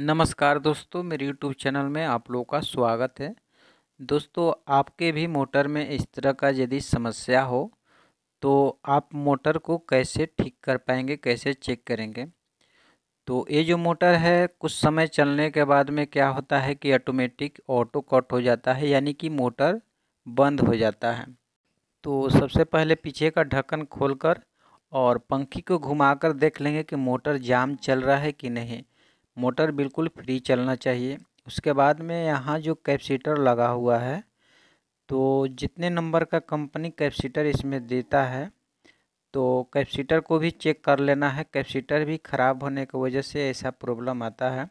नमस्कार दोस्तों मेरे YouTube चैनल में आप लोगों का स्वागत है दोस्तों आपके भी मोटर में इस तरह का यदि समस्या हो तो आप मोटर को कैसे ठीक कर पाएंगे कैसे चेक करेंगे तो ये जो मोटर है कुछ समय चलने के बाद में क्या होता है कि ऑटोमेटिक ऑटो कट हो जाता है यानी कि मोटर बंद हो जाता है तो सबसे पहले पीछे का ढक्कन खोलकर और पंखी को घुमाकर देख लेंगे कि मोटर जाम चल रहा है कि नहीं मोटर बिल्कुल फ्री चलना चाहिए उसके बाद में यहाँ जो कैपेसिटर लगा हुआ है तो जितने नंबर का कंपनी कैपेसिटर इसमें देता है तो कैपेसिटर को भी चेक कर लेना है कैपेसिटर भी ख़राब होने की वजह से ऐसा प्रॉब्लम आता है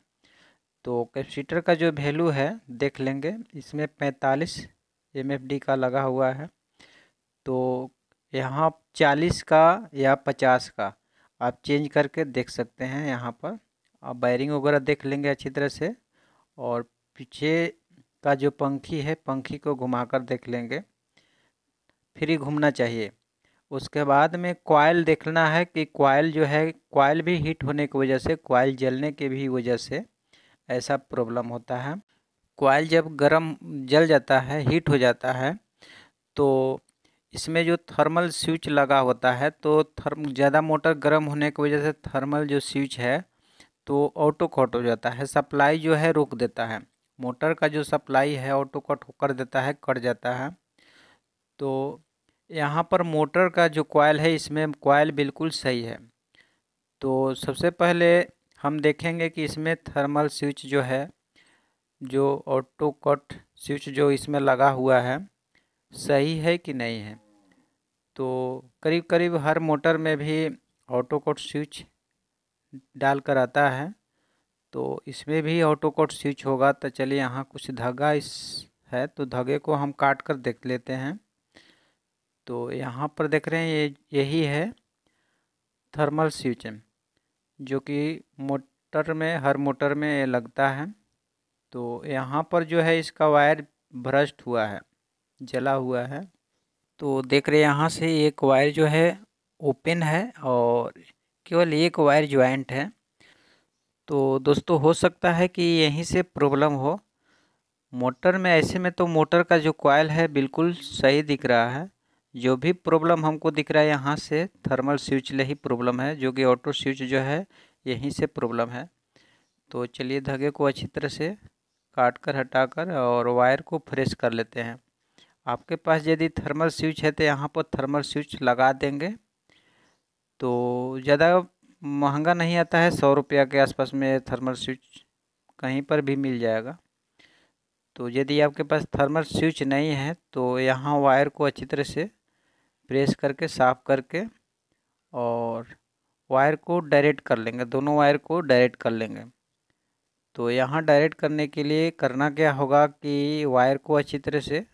तो कैपेसिटर का जो वैल्यू है देख लेंगे इसमें पैंतालीस एम का लगा हुआ है तो यहाँ चालीस का या पचास का आप चेंज करके देख सकते हैं यहाँ पर आप वायरिंग वगैरह देख लेंगे अच्छी तरह से और पीछे का जो पंखी है पंखी को घुमाकर देख लेंगे फ्री घूमना चाहिए उसके बाद में क्वाइल देखना है कि क्वाइल जो है क्वाइल भी हीट होने की वजह से क्वाइल जलने के भी वजह से ऐसा प्रॉब्लम होता है क्वाइल जब गर्म जल जाता है हीट हो जाता है तो इसमें जो थर्मल स्विच लगा होता है तो थर्म ज़्यादा मोटर गर्म होने की वजह से थर्मल जो स्विच है तो ऑटो कट हो जाता है सप्लाई जो है रोक देता है मोटर का जो सप्लाई है ऑटो कट कर देता है कट जाता है तो यहाँ पर मोटर का जो कॉयल है इसमें कॉयल बिल्कुल सही है तो सबसे पहले हम देखेंगे कि इसमें थर्मल स्विच जो है जो ऑटो कट स्विच जो इसमें लगा हुआ है सही है कि नहीं है तो करीब करीब हर मोटर में भी ऑटो कट स्विच डाल कर आता है तो इसमें भी ऑटो कट स्विच होगा तो चलिए यहाँ कुछ धागा इस है तो धागे को हम काट कर देख लेते हैं तो यहाँ पर देख रहे हैं ये यही है थर्मल स्विच जो कि मोटर में हर मोटर में लगता है तो यहाँ पर जो है इसका वायर भ्रष्ट हुआ है जला हुआ है तो देख रहे हैं यहाँ से एक वायर जो है ओपन है और केवल एक वायर ज्वाइंट है तो दोस्तों हो सकता है कि यहीं से प्रॉब्लम हो मोटर में ऐसे में तो मोटर का जो कॉयल है बिल्कुल सही दिख रहा है जो भी प्रॉब्लम हमको दिख रहा है यहाँ से थर्मल स्विच ले ही प्रॉब्लम है जो कि ऑटो स्विच जो है यहीं से प्रॉब्लम है तो चलिए धागे को अच्छी तरह से काट कर हटा कर और वायर को फ्रेश कर लेते हैं आपके पास यदि थर्मल स्विच है तो यहाँ पर थर्मल स्विच लगा देंगे तो ज़्यादा महंगा नहीं आता है सौ रुपया के आसपास में थर्मल स्विच कहीं पर भी मिल जाएगा तो यदि आपके पास थर्मल स्विच नहीं है तो यहाँ वायर को अच्छी तरह से प्रेस करके साफ करके और वायर को डायरेक्ट कर लेंगे दोनों वायर को डायरेक्ट कर लेंगे तो यहाँ डायरेक्ट करने के लिए करना क्या होगा कि वायर को अच्छी तरह से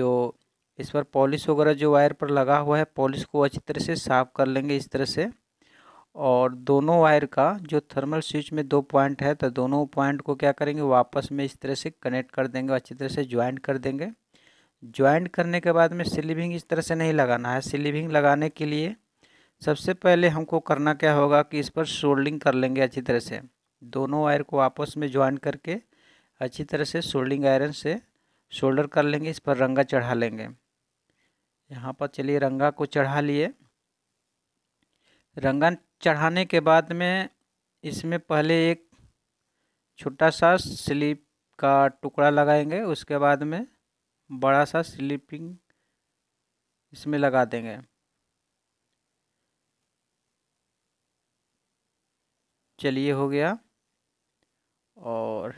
जो इस पर पॉलिश वगैरह जो वायर पर लगा हुआ है पॉलिश को अच्छी तरह से साफ कर लेंगे इस तरह से और दोनों वायर का जो थर्मल स्विच में दो पॉइंट है तो दोनों पॉइंट को क्या करेंगे वापस में इस तरह से कनेक्ट कर देंगे अच्छी तरह से ज्वाइंट कर देंगे ज्वाइंट करने के बाद में सिलीविंग इस तरह से नहीं लगाना है सिलीविंग लगाने के लिए सबसे पहले हमको करना क्या होगा कि इस पर शोल्डिंग कर लेंगे अच्छी तरह से दोनों वायर को आपस में ज्वाइन करके अच्छी तरह से शोल्डिंग आयरन से शोल्डर कर लेंगे इस पर रंगा चढ़ा लेंगे यहाँ पर चलिए रंगा को चढ़ा लिए रंगन चढ़ाने के बाद में इसमें पहले एक छोटा सा स्लीप का टुकड़ा लगाएंगे उसके बाद में बड़ा सा स्लीपिंग इसमें लगा देंगे चलिए हो गया और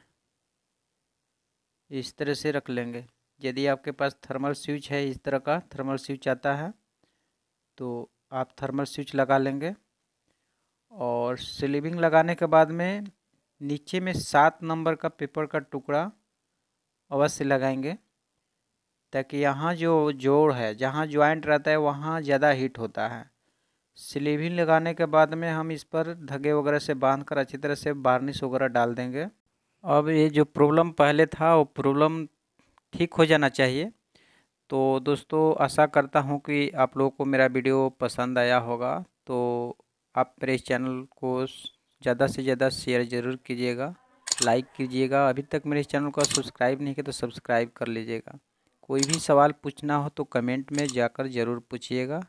इस तरह से रख लेंगे यदि आपके पास थर्मल स्विच है इस तरह का थर्मल स्विच आता है तो आप थर्मल स्विच लगा लेंगे और स्लीविंग लगाने के बाद में नीचे में सात नंबर का पेपर का टुकड़ा अवश्य लगाएंगे ताकि यहाँ जो जोड़ है जहाँ ज्वाइंट रहता है वहाँ ज़्यादा हीट होता है स्लीविंग लगाने के बाद में हम इस पर धगे वगैरह से बांध कर अच्छी तरह से बार्निश वगैरह डाल देंगे अब ये जो प्रॉब्लम पहले था वो प्रॉब्लम ठीक हो जाना चाहिए तो दोस्तों आशा करता हूँ कि आप लोगों को मेरा वीडियो पसंद आया होगा तो आप मेरे चैनल को ज़्यादा से ज़्यादा शेयर ज़रूर कीजिएगा लाइक कीजिएगा अभी तक मेरे चैनल को सब्सक्राइब नहीं किया तो सब्सक्राइब कर लीजिएगा कोई भी सवाल पूछना हो तो कमेंट में जाकर ज़रूर पूछिएगा